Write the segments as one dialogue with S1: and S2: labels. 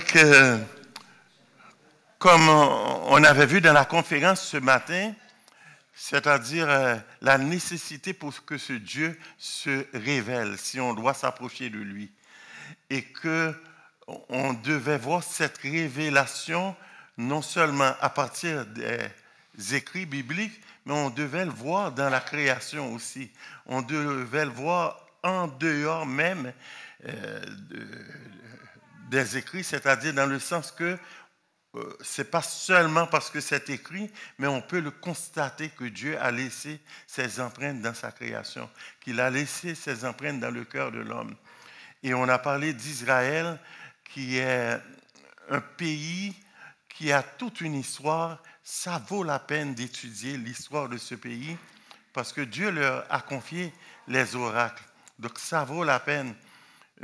S1: que, comme on avait vu dans la conférence ce matin, c'est-à-dire euh, la nécessité pour que ce Dieu se révèle, si on doit s'approcher de lui, et que on devait voir cette révélation non seulement à partir des écrits bibliques, mais on devait le voir dans la création aussi. On devait le voir en dehors même euh, de, des écrits, c'est-à-dire dans le sens que euh, c'est pas seulement parce que c'est écrit, mais on peut le constater que Dieu a laissé ses empreintes dans sa création, qu'il a laissé ses empreintes dans le cœur de l'homme. Et on a parlé d'Israël, qui est un pays qui a toute une histoire. Ça vaut la peine d'étudier l'histoire de ce pays parce que Dieu leur a confié les oracles. Donc ça vaut la peine.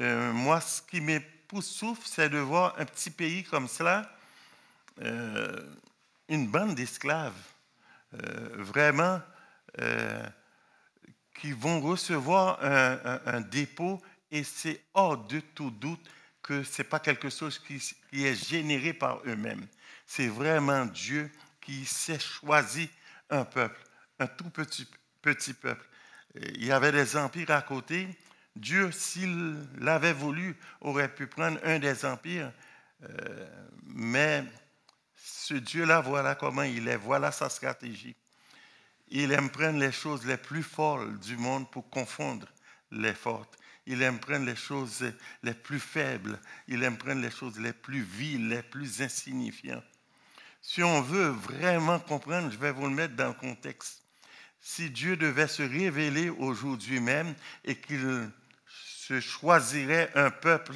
S1: Euh, moi, ce qui m'est pour souffle, c'est de voir un petit pays comme cela, euh, une bande d'esclaves, euh, vraiment, euh, qui vont recevoir un, dépôt, et c'est hors de tout doute que ce n'est pas quelque chose qui, est généré par eux-mêmes. C'est vraiment Dieu qui s'est choisi un peuple, un tout petit, petit peuple. Il y avait des empires à côté, Dieu, s'il l'avait voulu, aurait pu prendre un des empires, euh, mais ce Dieu-là, voilà comment il est, voilà sa stratégie. Il aime prendre les choses les plus folles du monde pour confondre les fortes. Il aime prendre les choses les plus faibles. Il aime prendre les choses les plus viles, les plus insignifiantes. Si on veut vraiment comprendre, je vais vous le mettre dans le contexte. Si Dieu devait se révéler aujourd'hui même et qu'il je choisirais un peuple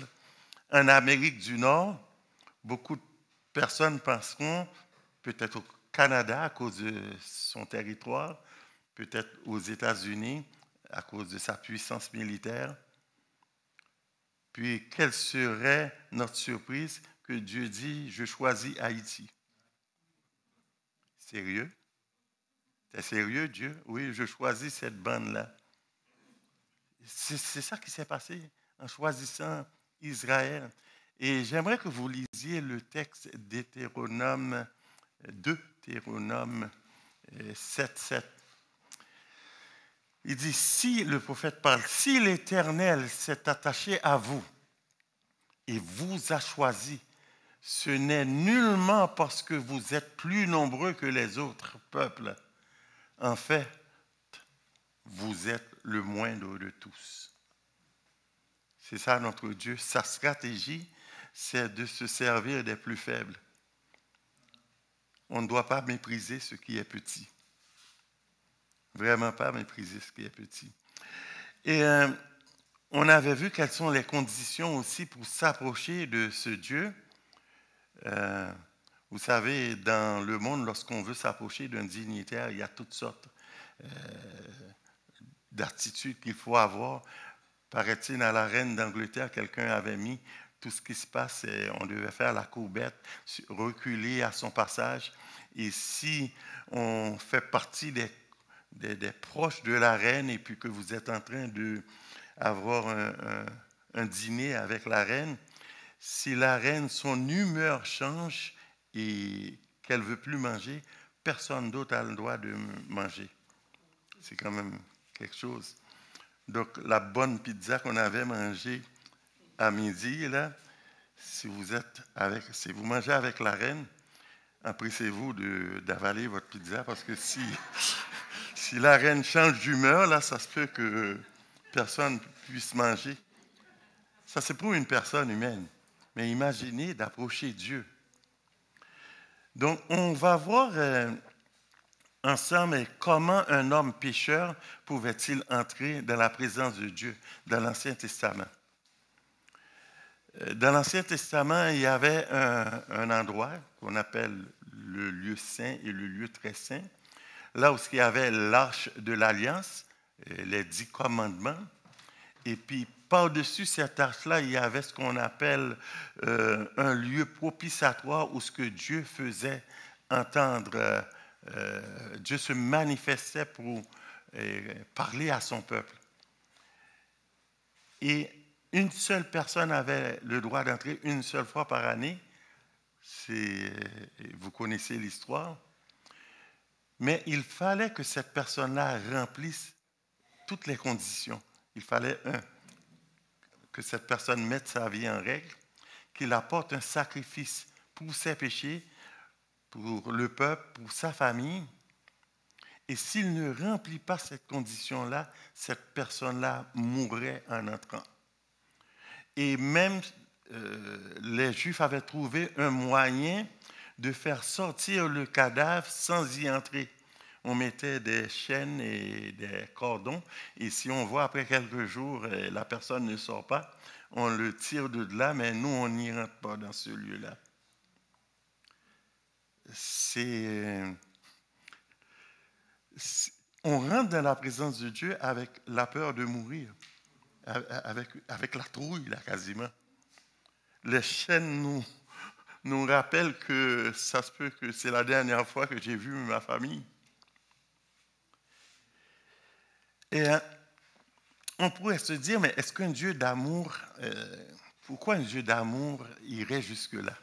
S1: en Amérique du Nord, beaucoup de personnes penseront, peut-être au Canada à cause de son territoire, peut-être aux États-Unis à cause de sa puissance militaire. Puis quelle serait notre surprise que Dieu dit, je choisis Haïti. Sérieux? C'est sérieux, Dieu? Oui, je choisis cette bande-là. C'est ça qui s'est passé en choisissant Israël. Et j'aimerais que vous lisiez le texte d'Hétéronome, Théronome 7, 7. Il dit, si le prophète parle, si l'Éternel s'est attaché à vous et vous a choisi, ce n'est nullement parce que vous êtes plus nombreux que les autres peuples. En fait, vous êtes le moindre de tous. C'est ça notre Dieu. Sa stratégie, c'est de se servir des plus faibles. On ne doit pas mépriser ce qui est petit. Vraiment pas mépriser ce qui est petit. Et euh, on avait vu quelles sont les conditions aussi pour s'approcher de ce Dieu. Euh, vous savez, dans le monde, lorsqu'on veut s'approcher d'un dignitaire, il y a toutes sortes euh, d'attitude qu'il faut avoir. Paraît-il, à la reine d'Angleterre, quelqu'un avait mis tout ce qui se passe, et on devait faire la courbette, reculer à son passage. Et si on fait partie des, des, proches de la reine et puis que vous êtes en train d'avoir un, un, dîner avec la reine, si la reine, son humeur change et qu'elle veut plus manger, personne d'autre a le droit de manger. C'est quand même donc, la bonne pizza qu'on avait mangée à midi, là, si vous êtes avec, si vous mangez avec la reine, appréciez vous d'avaler votre pizza parce que si, si la reine change d'humeur, là, ça se peut que personne puisse manger. Ça, c'est pour une personne humaine. Mais imaginez d'approcher Dieu. Donc, on va voir. Euh, en somme, comment un homme pécheur pouvait-il entrer dans la présence de Dieu dans l'Ancien Testament? Euh, dans l'Ancien Testament, il y avait un, endroit qu'on appelle le lieu saint et le lieu très saint, là où il y avait l'arche de l'alliance, euh, les dix commandements, et puis par-dessus cette arche-là, il y avait ce qu'on appelle euh, un lieu propitiatoire où ce que Dieu faisait entendre. Euh, Dieu se manifestait pour euh, parler à son peuple. Et une seule personne avait le droit d'entrer une seule fois par année. Euh, vous connaissez l'histoire. Mais il fallait que cette personne-là remplisse toutes les conditions. Il fallait, un, que cette personne mette sa vie en règle, qu'il apporte un sacrifice pour ses péchés pour le peuple, pour sa famille. Et s'il ne remplit pas cette condition-là, cette personne-là mourrait en entrant. Et même euh, les Juifs avaient trouvé un moyen de faire sortir le cadavre sans y entrer. On mettait des chaînes et des cordons, et si on voit après quelques jours, euh, la personne ne sort pas, on le tire de là, mais nous, on n'y rentre pas dans ce lieu-là. On rentre dans la présence de Dieu avec la peur de mourir, avec, avec la trouille, là, quasiment. Les chaînes nous, nous rappellent que ça se peut que c'est la dernière fois que j'ai vu ma famille. Et hein, on pourrait se dire, mais est-ce qu'un Dieu d'amour, euh, pourquoi un Dieu d'amour irait jusque-là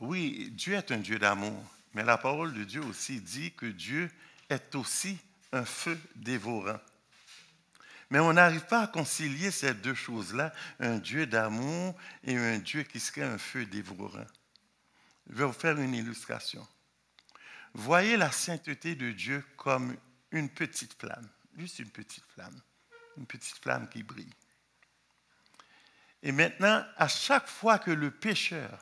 S1: oui, Dieu est un Dieu d'amour, mais la parole de Dieu aussi dit que Dieu est aussi un feu dévorant. Mais on n'arrive pas à concilier ces deux choses-là, un Dieu d'amour et un Dieu qui serait un feu dévorant. Je vais vous faire une illustration. Voyez la sainteté de Dieu comme une petite flamme, juste une petite flamme, une petite flamme qui brille. Et maintenant, à chaque fois que le pécheur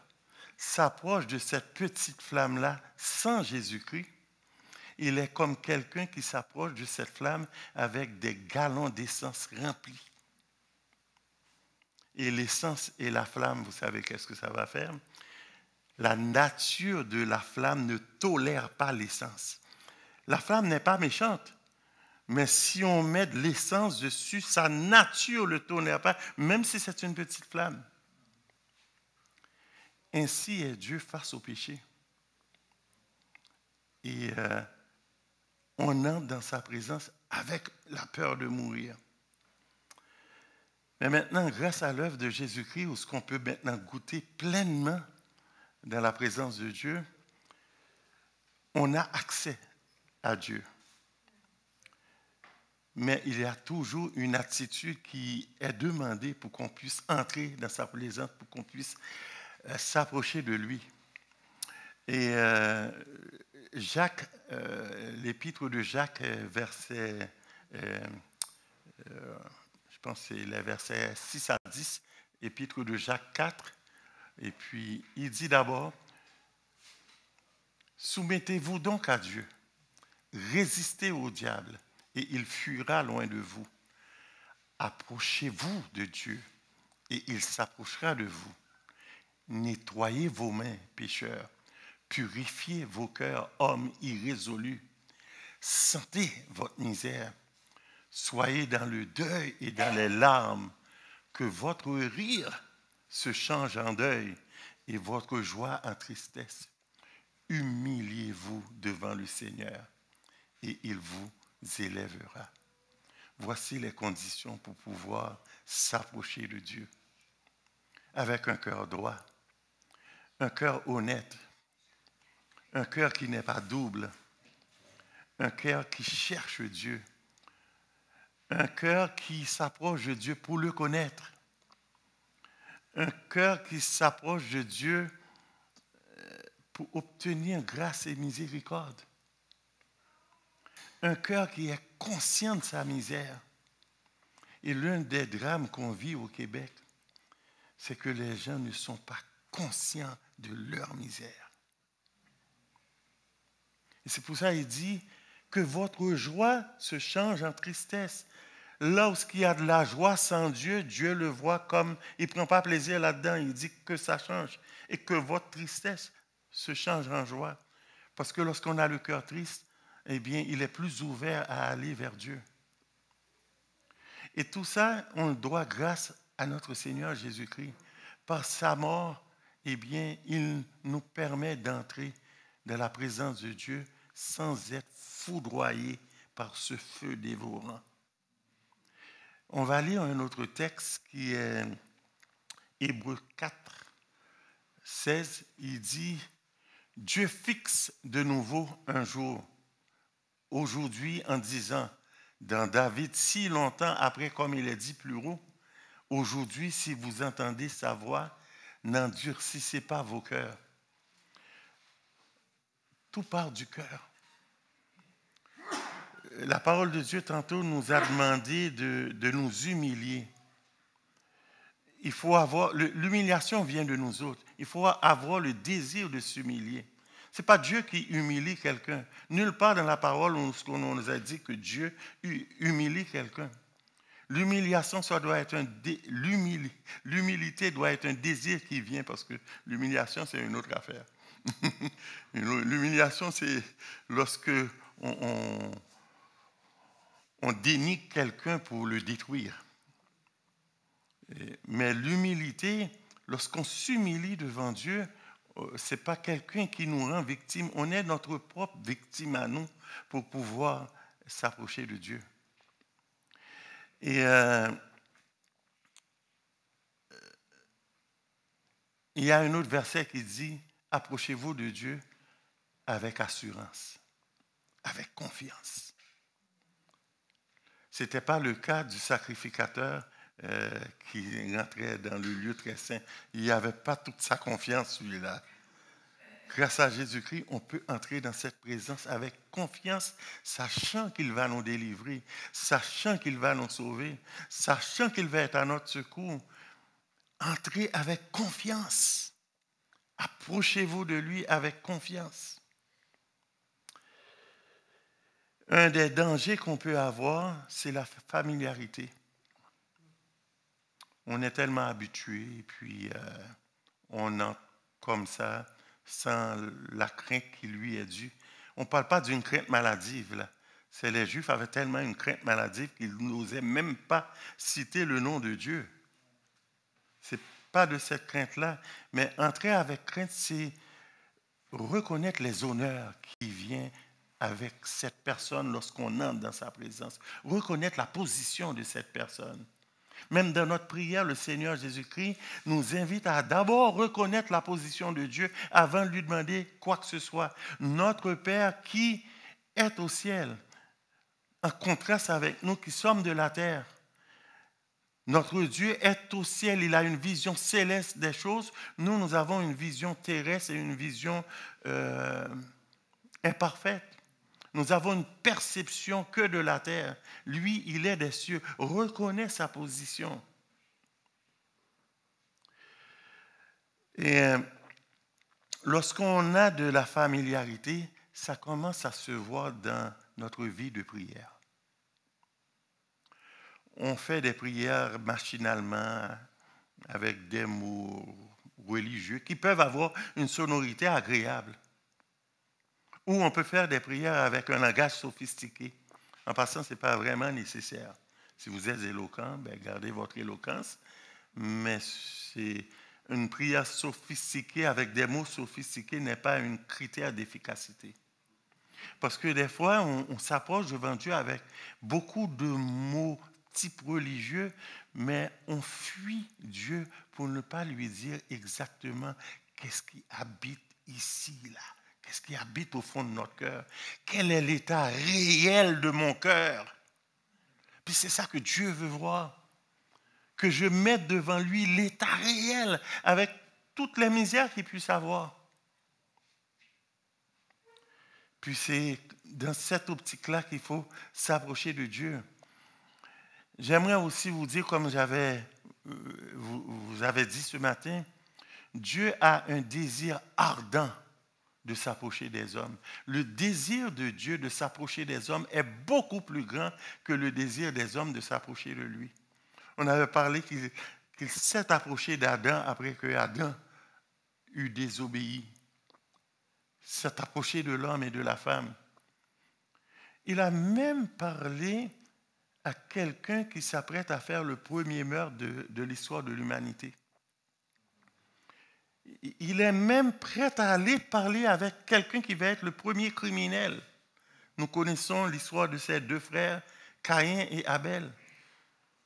S1: s'approche de cette petite flamme-là sans Jésus-Christ, il est comme quelqu'un qui s'approche de cette flamme avec des galons d'essence remplis. Et l'essence et la flamme, vous savez qu'est-ce que ça va faire La nature de la flamme ne tolère pas l'essence. La flamme n'est pas méchante, mais si on met de l'essence dessus, sa nature ne le tolère pas, même si c'est une petite flamme. Ainsi est Dieu face au péché. Et euh, on entre dans sa présence avec la peur de mourir. Mais maintenant, grâce à l'œuvre de Jésus-Christ, où ce qu'on peut maintenant goûter pleinement dans la présence de Dieu, on a accès à Dieu. Mais il y a toujours une attitude qui est demandée pour qu'on puisse entrer dans sa présence, pour qu'on puisse s'approcher de lui. Et euh, Jacques, euh, l'épître de Jacques, euh, verset, je pense c'est les versets 6 à 10, épître de Jacques 4, et puis il dit d'abord, Soumettez-vous donc à Dieu, résistez au diable, et il fuira loin de vous. Approchez-vous de Dieu, et il s'approchera de vous. Nettoyez vos mains, pécheurs. Purifiez vos cœurs, hommes irrésolus. Sentez votre misère. Soyez dans le deuil et dans les larmes. Que votre rire se change en deuil et votre joie en tristesse. Humiliez-vous devant le Seigneur et il vous élèvera. Voici les conditions pour pouvoir s'approcher de Dieu avec un cœur droit, un cœur honnête, un cœur qui n'est pas double, un cœur qui cherche Dieu, un cœur qui s'approche de Dieu pour le connaître, un cœur qui s'approche de Dieu euh, pour obtenir grâce et miséricorde, un cœur qui est conscient de sa misère. Et l'un des drames qu'on vit au Québec, c'est que les gens ne sont pas conscient de leur misère. Et c'est pour ça qu'il dit que votre joie se change en tristesse. Lorsqu'il y a de la joie sans Dieu, Dieu le voit comme il ne prend pas plaisir là-dedans. Il dit que ça change et que votre tristesse se change en joie. Parce que lorsqu'on a le cœur triste, eh bien, il est plus ouvert à aller vers Dieu. Et tout ça, on le doit grâce à notre Seigneur Jésus-Christ. Par sa mort, eh bien, il nous permet d'entrer dans la présence de Dieu sans être foudroyé par ce feu dévorant. On va lire un autre texte qui est Hébreu 4, 16. Il dit, Dieu fixe de nouveau un jour, aujourd'hui en disant, dans David, si longtemps après, comme il est dit plus haut, aujourd'hui, si vous entendez sa voix, n'endurcissez pas vos cœurs. Tout part du cœur. La parole de Dieu tantôt nous a demandé de, nous humilier. Il faut avoir l'humiliation vient de nous autres. Il faut avoir le désir de s'humilier. Ce n'est pas Dieu qui humilie quelqu'un. Nulle part dans la parole on nous a dit que Dieu humilie quelqu'un. L'humiliation, ça doit être un l'humilité doit être un désir qui vient parce que l'humiliation c'est une autre affaire. l'humiliation c'est lorsque on, on, quelqu'un pour le détruire. Mais l'humilité, lorsqu'on s'humilie devant Dieu, euh, c'est pas quelqu'un qui nous rend victime. On est notre propre victime à nous pour pouvoir s'approcher de Dieu. Et euh, il y a un autre verset qui dit, approchez-vous de Dieu avec assurance, avec confiance. Ce n'était pas le cas du sacrificateur euh, qui rentrait dans le lieu très saint. Il n'y avait pas toute sa confiance, celui-là. Grâce à Jésus-Christ, on peut entrer dans cette présence avec confiance, sachant qu'il va nous délivrer, sachant qu'il va nous sauver, sachant qu'il va être à notre secours. Entrez avec confiance. Approchez-vous de lui avec confiance. Un des dangers qu'on peut avoir, c'est la familiarité. On est tellement habitué, puis euh, on entre comme ça sans la crainte qui lui est due. On ne parle pas d'une crainte maladive, là. C'est les Juifs avaient tellement une crainte maladive qu'ils n'osaient même pas citer le nom de Dieu. C'est pas de cette crainte-là, mais entrer avec crainte, c'est reconnaître les honneurs qui viennent avec cette personne lorsqu'on entre dans sa présence, reconnaître la position de cette personne. Même dans notre prière, le Seigneur Jésus-Christ nous invite à d'abord reconnaître la position de Dieu avant de lui demander quoi que ce soit. Notre Père qui est au ciel, en contraste avec nous qui sommes de la terre. Notre Dieu est au ciel, il a une vision céleste des choses. Nous, nous avons une vision terrestre et une vision euh, imparfaite. Nous avons une perception que de la terre. Lui, il est des cieux. Reconnaît sa position. Et euh, lorsqu'on a de la familiarité, ça commence à se voir dans notre vie de prière. On fait des prières machinalement avec des mots religieux qui peuvent avoir une sonorité agréable. Ou on peut faire des prières avec un langage sophistiqué. En passant, ce n'est pas vraiment nécessaire. Si vous êtes éloquent, ben gardez votre éloquence, mais c'est une prière sophistiquée avec des mots sophistiqués n'est pas un critère d'efficacité. Parce que des fois, on, on s'approche devant Dieu avec beaucoup de mots type religieux, mais on fuit Dieu pour ne pas lui dire exactement qu'est-ce qui habite ici, là. Qu'est-ce qui habite au fond de notre cœur Quel est l'état réel de mon cœur Puis c'est ça que Dieu veut voir. Que je mette devant lui l'état réel avec toutes les misères qu'il puisse avoir. Puis c'est dans cette optique-là qu'il faut s'approcher de Dieu. J'aimerais aussi vous dire, comme j'avais euh, vous, vous avez dit ce matin, Dieu a un désir ardent de s'approcher des hommes. Le désir de Dieu de s'approcher des hommes est beaucoup plus grand que le désir des hommes de s'approcher de lui. On avait parlé qu'il s'est approché d'Adam après que Adam eut désobéi. S'est approché de l'homme et de la femme. Il a même parlé à quelqu'un qui s'apprête à faire le premier meurtre de l'histoire de l'humanité. Il est même prêt à aller parler avec quelqu'un qui va être le premier criminel. Nous connaissons l'histoire de ses deux frères, Caïn et Abel.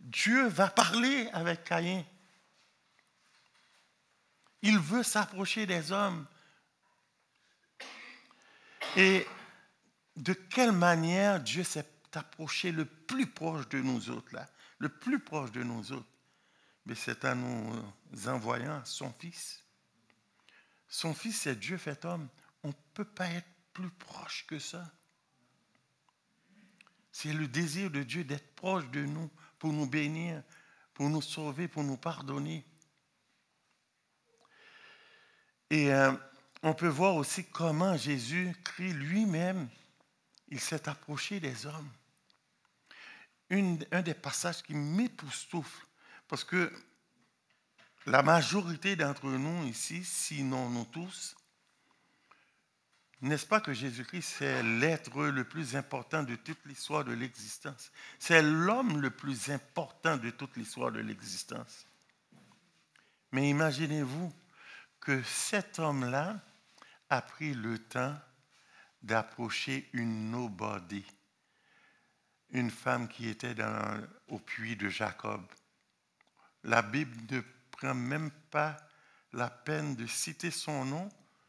S1: Dieu va parler avec Caïn. Il veut s'approcher des hommes. Et de quelle manière Dieu s'est approché le plus proche de nous autres, là, le plus proche de nous autres, mais c'est en nous envoyant son Fils son fils, c'est Dieu fait homme. On ne peut pas être plus proche que ça. C'est le désir de Dieu d'être proche de nous pour nous bénir, pour nous sauver, pour nous pardonner. Et euh, on peut voir aussi comment jésus crie lui-même, il s'est approché des hommes. un des passages qui m'époustoufle, parce que la majorité d'entre nous ici, sinon nous tous, n'est-ce pas que Jésus-Christ, c'est l'être le plus important de toute l'histoire de l'existence C'est l'homme le plus important de toute l'histoire de l'existence. Mais imaginez-vous que cet homme-là a pris le temps d'approcher une nobody, une femme qui était dans, au puits de Jacob. La Bible ne prend même pas la peine de citer son nom,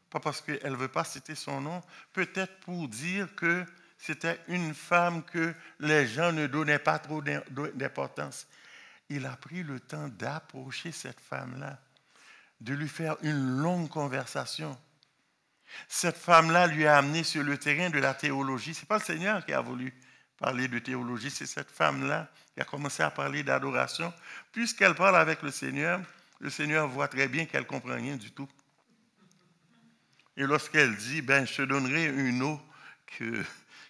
S1: pas parce qu'elle ne veut pas citer son nom, peut-être pour dire que c'était une femme que les gens ne donnaient pas trop d'importance. Il a pris le temps d'approcher cette femme-là, de lui faire une longue conversation. Cette femme-là lui a amené sur le terrain de la théologie. Ce n'est pas le Seigneur qui a voulu parler de théologie, c'est cette femme-là qui a commencé à parler d'adoration. Puisqu'elle parle avec le Seigneur, le Seigneur voit très bien qu'elle ne comprend rien du tout. Et lorsqu'elle dit, ben, je te donnerai une eau que,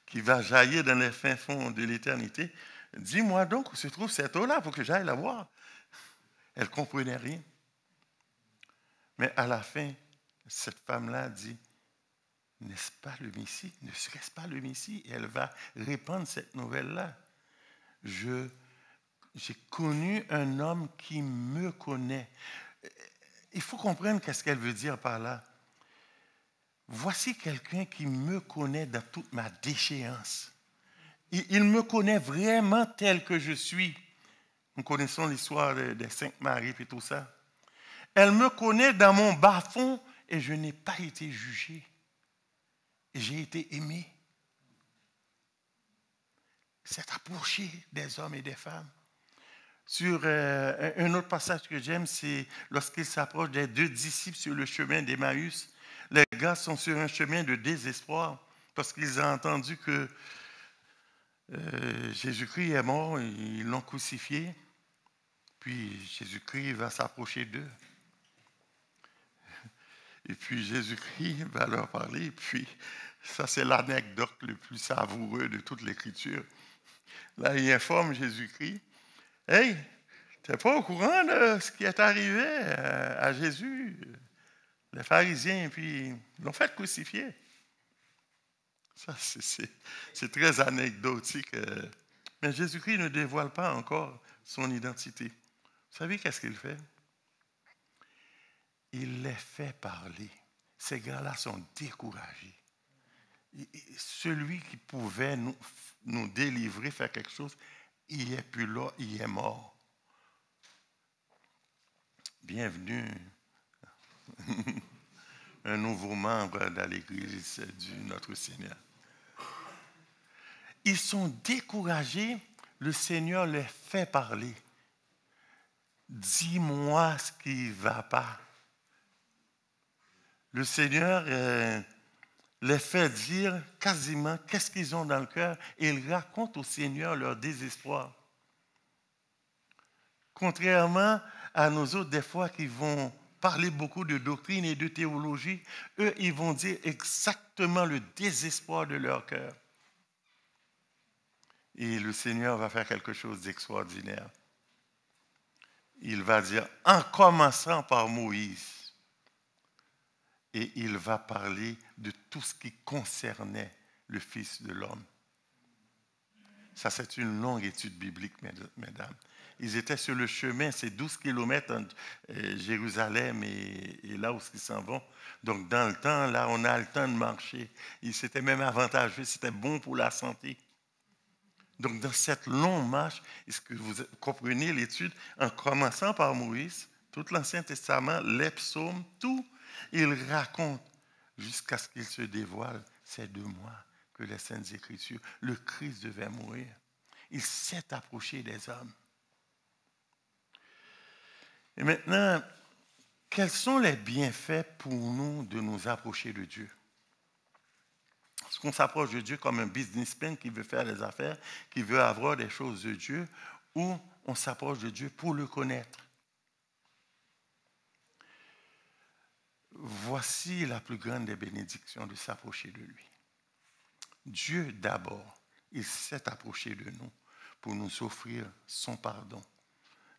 S1: qui va jaillir dans les fins fonds de l'éternité, dis-moi donc où se trouve cette eau-là pour que j'aille la voir. Elle ne comprenait rien. Mais à la fin, cette femme-là dit, n'est-ce pas le Messie Ne serait-ce pas le Messie elle va répandre cette nouvelle-là. Je, j'ai connu un homme qui me connaît. Il faut comprendre qu'est-ce qu'elle veut dire par là. Voici quelqu'un qui me connaît dans toute ma déchéance. Il, me connaît vraiment tel que je suis. Nous connaissons l'histoire des cinq Maries et tout ça. Elle me connaît dans mon bas-fond et je n'ai pas été jugé j'ai été aimé. C'est approché des hommes et des femmes. Sur euh, un autre passage que j'aime, c'est lorsqu'il s'approche des deux disciples sur le chemin d'Emmaüs. Les gars sont sur un chemin de désespoir parce qu'ils ont entendu que euh, Jésus-Christ est mort, ils l'ont crucifié. Puis Jésus-Christ va s'approcher d'eux. Et puis Jésus-Christ va leur parler. puis, ça, c'est l'anecdote le plus savoureux de toute l'Écriture. Là, il informe Jésus-Christ. Hey, n'es pas au courant de ce qui est arrivé euh, à Jésus? Les pharisiens, puis l'ont fait crucifier. Ça, c'est très anecdotique. Euh. Mais Jésus-Christ ne dévoile pas encore son identité. Vous savez qu'est-ce qu'il fait? Il les fait parler. Ces gars-là sont découragés. Celui qui pouvait nous, délivrer, faire quelque chose, il est plus là, il est mort. Bienvenue, un nouveau membre de l'Église du Notre Seigneur. Ils sont découragés, le Seigneur les fait parler. Dis-moi ce qui ne va pas le Seigneur euh, les fait dire quasiment qu'est-ce qu'ils ont dans le cœur et ils racontent au Seigneur leur désespoir. Contrairement à nos autres, des fois, qui vont parler beaucoup de doctrine et de théologie, eux, ils vont dire exactement le désespoir de leur cœur. Et le Seigneur va faire quelque chose d'extraordinaire. Il va dire, en commençant par Moïse, et il va parler de tout ce qui concernait le Fils de l'homme. Ça, c'est une longue étude biblique, mesdames. Ils étaient sur le chemin, c'est 12 kilomètres entre euh, Jérusalem et, là où ils s'en vont. Donc, dans le temps, là, on a le temps de marcher. C'était même avantageux, c'était bon pour la santé. Donc, dans cette longue marche, est-ce que vous comprenez l'étude en commençant par Moïse, tout l'Ancien Testament, les psaumes, tout il raconte jusqu'à ce qu'il se dévoile, c'est de moi que les Saintes Écritures, le Christ devait mourir. Il s'est approché des hommes. Et maintenant, quels sont les bienfaits pour nous de nous approcher de Dieu Est-ce qu'on s'approche de Dieu comme un businessman qui veut faire des affaires, qui veut avoir des choses de Dieu, ou on s'approche de Dieu pour le connaître voici la plus grande des bénédictions de s'approcher de lui. Dieu d'abord, il s'est approché de nous pour nous offrir son pardon,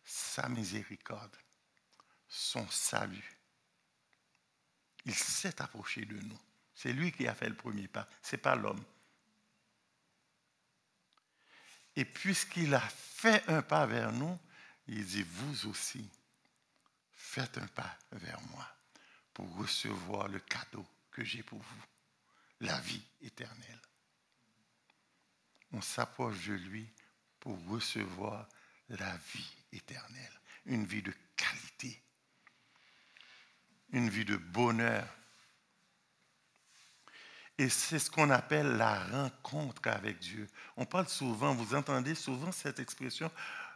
S1: sa miséricorde, son salut. Il s'est approché de nous. C'est lui qui a fait le premier pas, ce n'est pas l'homme. Et puisqu'il a fait un pas vers nous, il dit, vous aussi, faites un pas vers moi pour recevoir le cadeau que j'ai pour vous, la vie éternelle. On s'approche de lui pour recevoir la vie éternelle, une vie de qualité, une vie de bonheur. Et c'est ce qu'on appelle la rencontre avec Dieu. On parle souvent, vous entendez souvent cette expression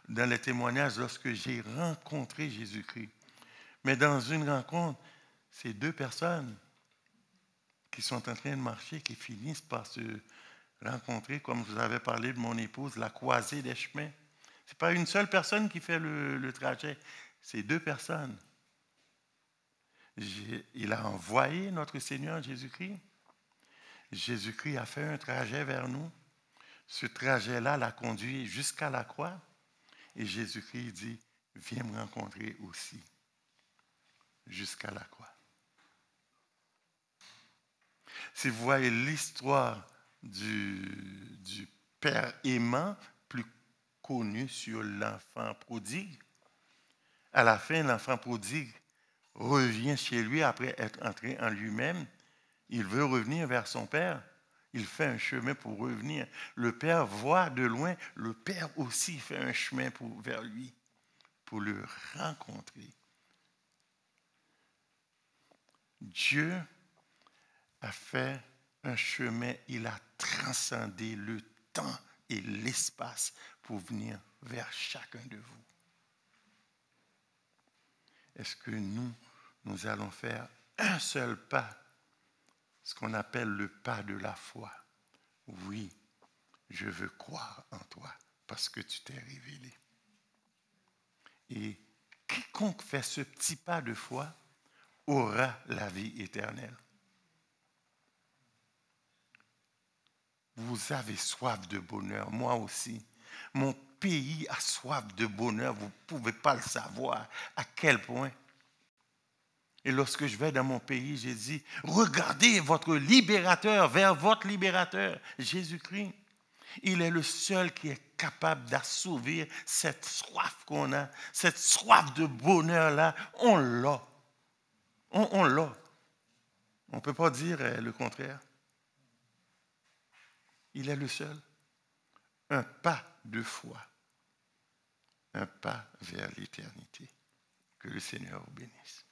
S1: dans les témoignages lorsque j'ai rencontré Jésus-Christ. Mais dans une rencontre, ces deux personnes qui sont en train de marcher, qui finissent par se rencontrer, comme je vous avais parlé de mon épouse, la croisée des chemins. Ce n'est pas une seule personne qui fait le, le trajet, c'est deux personnes. Il a envoyé notre Seigneur Jésus-Christ. Jésus-Christ a fait un trajet vers nous. Ce trajet-là l'a conduit jusqu'à la croix. Et Jésus-Christ dit, viens me rencontrer aussi jusqu'à la croix. Si vous voyez l'histoire du, père aimant, plus connu sur l'enfant prodigue, à la fin, l'enfant prodigue revient chez lui après être entré en lui-même. Il veut revenir vers son père. Il fait un chemin pour revenir. Le père voit de loin. Le père aussi fait un chemin pour, vers lui pour le rencontrer. Dieu a fait un chemin, il a transcendé le temps et l'espace pour venir vers chacun de vous. Est-ce que nous, nous allons faire un seul pas, ce qu'on appelle le pas de la foi Oui, je veux croire en toi parce que tu t'es révélé. Et quiconque fait ce petit pas de foi aura la vie éternelle. vous avez soif de bonheur, moi aussi. Mon pays a soif de bonheur, vous ne pouvez pas le savoir à quel point. Et lorsque je vais dans mon pays, j'ai dit, regardez votre libérateur vers votre libérateur, Jésus-Christ. Il est le seul qui est capable d'assouvir cette soif qu'on a, cette soif de bonheur-là. On l'a. On, l'a. On ne peut pas dire euh, le contraire. Il est le seul. Un pas de foi, un pas vers l'éternité. Que le Seigneur vous bénisse.